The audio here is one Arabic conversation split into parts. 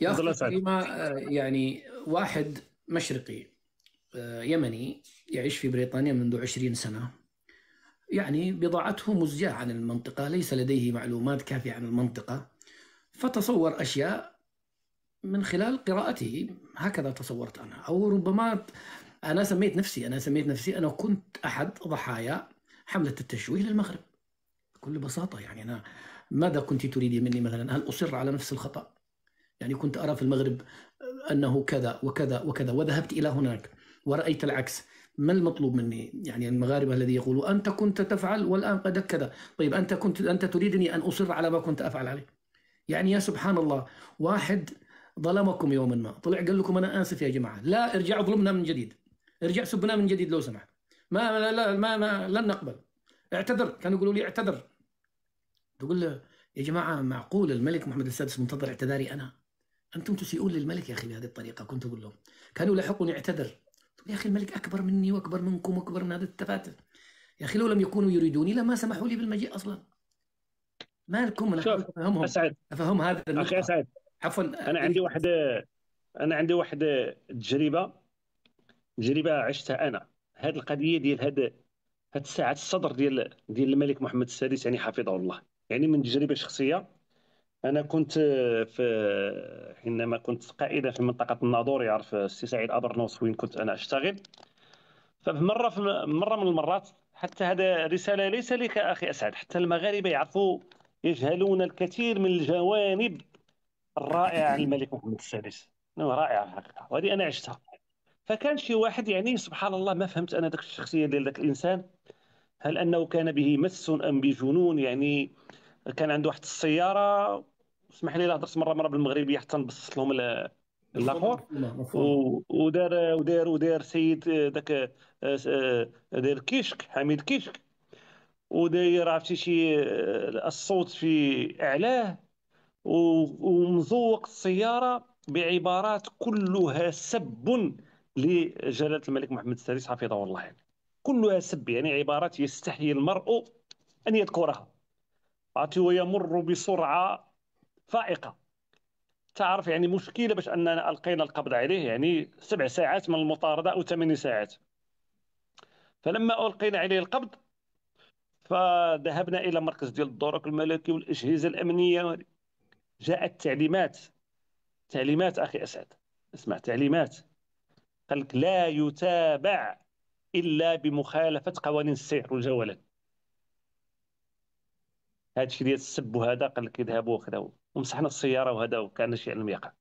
يا اخي آه، يعني واحد مشرقي آه، يمني يعيش في بريطانيا منذ 20 سنه يعني بضاعته مزجاه عن المنطقه ليس لديه معلومات كافيه عن المنطقه فتصور اشياء من خلال قراءته هكذا تصورت انا او ربما انا سميت نفسي انا سميت نفسي انا كنت احد ضحايا حمله التشويه للمغرب بكل بساطه يعني انا ماذا كنت تريدين مني مثلا هل اصر على نفس الخطا يعني كنت أرى في المغرب أنه كذا وكذا وكذا وذهبت إلى هناك ورأيت العكس ما المطلوب مني يعني المغاربة الذي يقولوا أنت كنت تفعل والآن قد كذا طيب أنت كنت أنت تريدني أن أصر على ما كنت أفعل عليه يعني يا سبحان الله واحد ظلمكم يوما ما طلع قال لكم أنا آسف يا جماعة لا ارجعوا ظلمنا من جديد ارجع سبنا من جديد لو سمحت ما لا لا ما, ما لن نقبل اعتذر كانوا يقولوا لي اعتذر تقول له يا جماعة معقول الملك محمد السادس منتظر اعتذاري أنا انتم تسيئون للملك يا اخي بهذه الطريقه كنت اقول لهم كانوا لاحقني اعتذر يا اخي الملك اكبر مني واكبر منكم واكبر من هذا التفاتر يا اخي لو لم يكونوا يريدوني لما سمحوا لي بالمجيء اصلا ما لكم انا افهمهم اسعد افهم هذا اخي اسعد عفوا انا عندي واحد انا عندي واحد تجربه تجربه عشتها انا هذه القضيه ديال هذا هاد ساعه الصدر ديال ديال الملك محمد السادس يعني حفظه الله يعني من تجربه شخصيه انا كنت في حينما كنت قائدا في منطقه الناظور يعرف السي سعيد ابرنوس وين كنت انا اشتغل فمره في مره من المرات حتى هذا رساله ليس لك اخي اسعد حتى المغاربه يعرفوا يجهلون الكثير من الجوانب الرائعه الملك محمد السادس رائعه الحقيقه وهذه انا عشتها فكان شي واحد يعني سبحان الله ما فهمت انا ذاك الشخصيه ديال ذاك الانسان هل انه كان به مس ام بجنون يعني كان عنده واحد السياره اسمح لي هضرت مره مره بالمغربيه حتى نبسط لهم لاخور ودار ودار ودار سيد آه، ذاك آه، آه، داير كيشك حميد كيشك وداير عرفتي شي الصوت في اعلاه ومزوق السياره بعبارات كلها سب لجلاله الملك محمد السادس حفظه الله يعني. كلها سب يعني عبارات يستحي المرء ان يذكرها عرفتي ويمر بسرعه فائقه تعرف يعني مشكله باش اننا القينا القبض عليه يعني سبع ساعات من المطارده او ثمان ساعات فلما القينا عليه القبض فذهبنا الى مركز ديال الدرك الملكي والاجهزه الامنيه جاءت تعليمات تعليمات اخي اسعد اسمع تعليمات قال لك لا يتابع الا بمخالفه قوانين السير والجولات هذا الشيء ديال السب وهذا قال لك يذهبوا وخذوا ومسحنا السياره وهذا وكان شيء لم يقع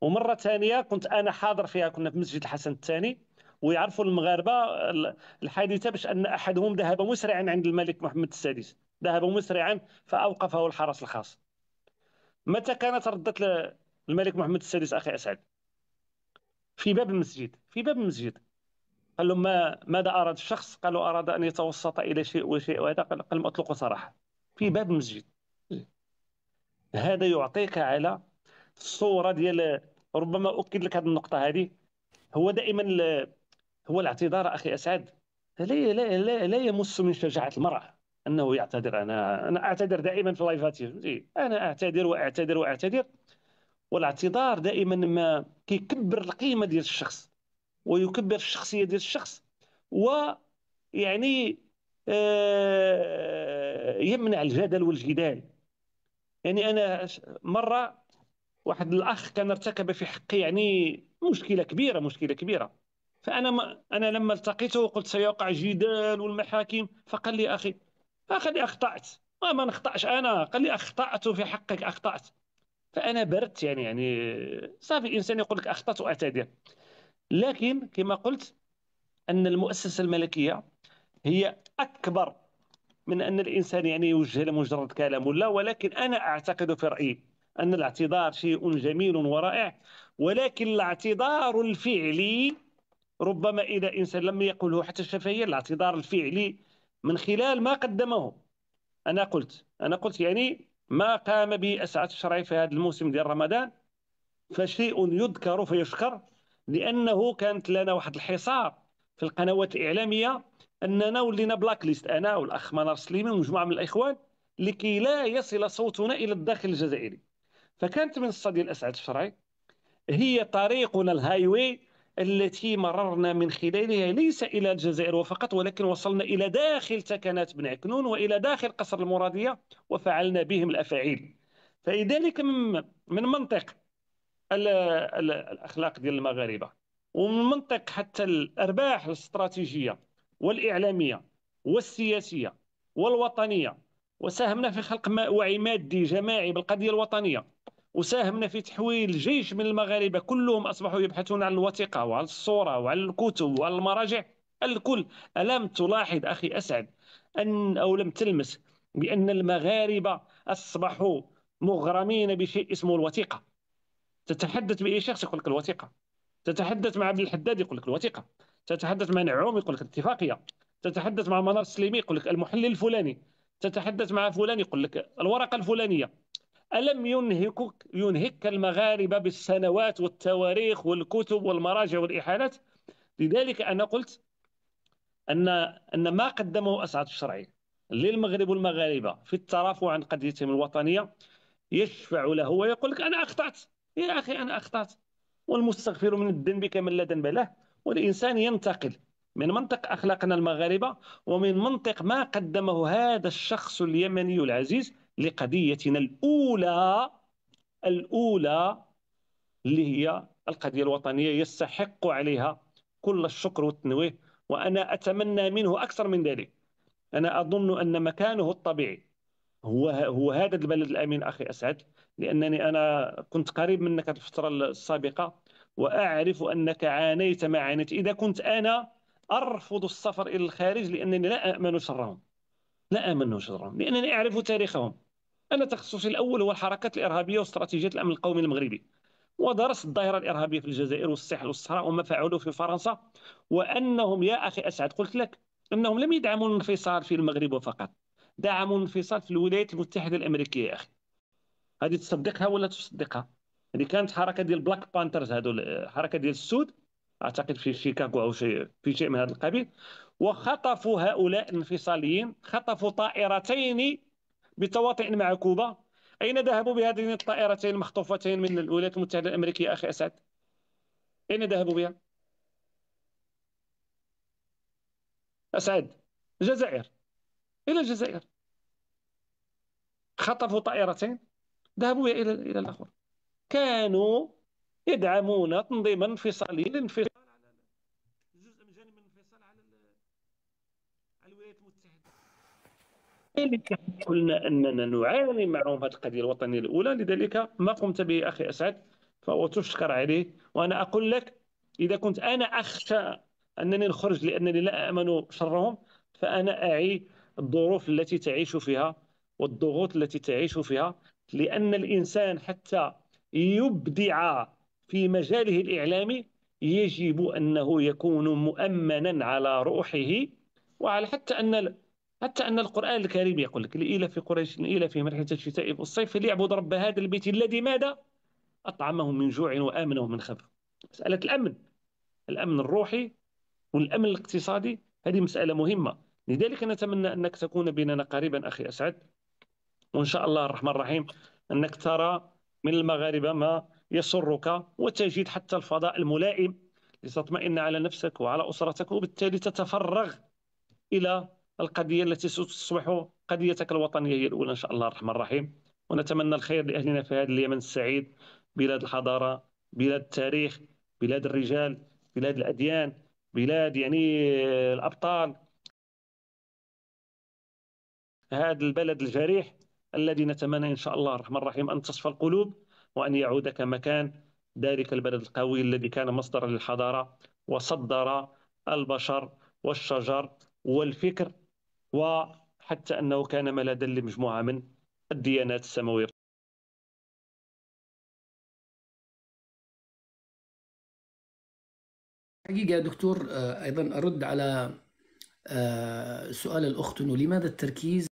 ومره ثانيه كنت انا حاضر فيها كنا في مسجد الحسن الثاني ويعرفوا المغاربه الحادثه باش ان احدهم ذهب مسرعا عند الملك محمد السادس ذهب مسرعا فاوقفه الحرس الخاص متى كانت ردت الملك محمد السادس اخي اسعد في باب المسجد في باب المسجد قال لهم ما ماذا اراد الشخص قالوا اراد ان يتوسط الى شيء وشيء وهذا قال لهم اطلقوا سراحه في باب مسجد هذا يعطيك على الصوره ديال ربما اؤكد لك هذه النقطه هذه هو دائما هو الاعتذار اخي اسعد لا لا لا, لا يمس من شجاعه المراه انه يعتذر انا انا اعتذر دائما في لايفاتي انا اعتذر واعتذر واعتذر والاعتذار دائما ما كيكبر القيمه ديال الشخص ويكبر الشخصيه ديال الشخص ويعني آه، يمنع الجدل والجدال يعني انا مره واحد الاخ كان ارتكب في حقي يعني مشكله كبيره مشكله كبيره فانا ما انا لما التقيته قلت سيقع جدال والمحاكم فقال لي اخي اخي اخطات ما ما نخطاش انا قال لي اخطات في حقك اخطات فانا بردت يعني يعني صافي الانسان يقول لك اخطات واعتذر لكن كما قلت ان المؤسسه الملكيه هي اكبر من ان الانسان يعني يوجه لمجرد كلام ولا ولكن انا اعتقد في رايي ان الاعتذار شيء جميل ورائع ولكن الاعتذار الفعلي ربما اذا انسان لم يقله حتى الشفهيه الاعتذار الفعلي من خلال ما قدمه انا قلت انا قلت يعني ما قام به اسعد الشرعي في هذا الموسم ديال رمضان فشيء يذكر فيشكر لانه كانت لنا واحد الحصار في القنوات الاعلاميه اننا ولينا بلاك ليست انا والاخ منار سليمي ومجموعه من الاخوان لكي لا يصل صوتنا الى الداخل الجزائري فكانت منصه ديال اسعد الشرعي هي طريقنا الهايوي التي مررنا من خلالها ليس الى الجزائر فقط ولكن وصلنا الى داخل سكنات بن عكنون والى داخل قصر المراديه وفعلنا بهم الافاعيل فلذلك من منطق الاخلاق ديال المغاربه ومن منطق حتى الارباح الاستراتيجيه والإعلامية والسياسية والوطنية وساهمنا في خلق وعي مادي جماعي بالقضية الوطنية وساهمنا في تحويل جيش من المغاربة كلهم أصبحوا يبحثون عن الوثيقة وعن الصورة وعن الكتب وعن المراجع الكل ألم تلاحظ أخي أسعد أن أو لم تلمس بأن المغاربة أصبحوا مغرمين بشيء اسمه الوثيقة تتحدث بأي شخص يقول لك الوثيقة تتحدث مع عبد الحداد يقول لك الوثيقة تتحدث مع نعوم يقول لك اتفاقيه تتحدث مع منار السليمي يقول لك المحلل الفلاني تتحدث مع فلان يقول لك الورقه الفلانيه الم ينهكك ينهك المغاربه بالسنوات والتواريخ والكتب والمراجع والاحالات لذلك انا قلت ان ان ما قدمه اسعد الشرعي للمغرب والمغاربه في الترافع عن قضيتهم الوطنيه يشفع له ويقول لك انا اخطات يا اخي انا اخطات والمستغفر من الذنب كمن لا ذنب له والإنسان ينتقل من منطق أخلاقنا المغاربة ومن منطق ما قدمه هذا الشخص اليمني العزيز لقضيتنا الأولى الأولى اللي هي القضية الوطنية يستحق عليها كل الشكر والتنويه وأنا أتمنى منه أكثر من ذلك أنا أظن أن مكانه الطبيعي هو هو هذا البلد الامين اخي اسعد لانني انا كنت قريب منك الفتره السابقه وأعرف أنك عانيت ما عانيت إذا كنت أنا أرفض السفر إلى الخارج لأنني لا أأمن شرهم لا أأمن شرهم لأنني أعرف تاريخهم أنا تخصصي الأول هو الحركات الإرهابية واستراتيجية الأمن القومي المغربي ودرست الظاهرة الإرهابية في الجزائر والساحل والصحراء وما فعلوا في فرنسا وأنهم يا أخي أسعد قلت لك أنهم لم يدعموا الانفصال في المغرب فقط دعموا الانفصال في الولايات المتحدة الأمريكية يا أخي هذه تصدقها ولا تصدقها هذه كانت حركه ديال بلاك بانترز هادو الحركه ديال السود اعتقد في شيكاغو او شيء في شيء من هذا القبيل وخطفوا هؤلاء الانفصاليين خطفوا طائرتين بتواطئ مع كوبا اين ذهبوا بهذين الطائرتين المخطوفتين من الولايات المتحده الامريكيه اخي اسعد اين ذهبوا بها اسعد الجزائر الى الجزائر خطفوا طائرتين ذهبوا الى الى الاخر كانوا يدعمون تنظيما انفصاليا للانفصال على جزء من جانب الانفصال على على الولايات المتحده لذلك قلنا اننا نعاني معهم هذه القضيه الوطنيه الاولى لذلك ما قمت به اخي اسعد فهو تشكر عليه وانا اقول لك اذا كنت انا اخشى انني نخرج لانني لا امن شرهم فانا اعي الظروف التي تعيش فيها والضغوط التي تعيش فيها لان الانسان حتى يبدع في مجاله الإعلامي يجب أنه يكون مؤمنا على روحه وعلى حتى أن حتى أن القرآن الكريم يقول لك في قريش في مرحلة الشتاء والصيف ليعبد رب هذا البيت الذي ماذا؟ أطعمهم من جوع وآمنهم من خوف مسألة الأمن الأمن الروحي والأمن الاقتصادي هذه مسألة مهمة لذلك نتمنى أنك تكون بيننا قريبا أخي أسعد وإن شاء الله الرحمن الرحيم أنك ترى من المغاربة ما يسرك وتجد حتى الفضاء الملائم لتطمئن على نفسك وعلى أسرتك وبالتالي تتفرغ إلى القضية التي ستصبح قضيتك الوطنية هي الأولى إن شاء الله الرحمن الرحيم ونتمنى الخير لأهلنا في هذا اليمن السعيد بلاد الحضارة بلاد التاريخ بلاد الرجال بلاد الأديان بلاد يعني الأبطال هذا البلد الجريح الذي نتمنى إن شاء الله الرحمن الرحيم أن تصفى القلوب وأن يعود كما كان ذلك البلد القوي الذي كان مصدرا للحضارة وصدر البشر والشجر والفكر وحتى أنه كان ملاذا لمجموعة من الديانات السماوية حقيقة يا دكتور آه، أيضا أرد على آه، سؤال الأخت أنه لماذا التركيز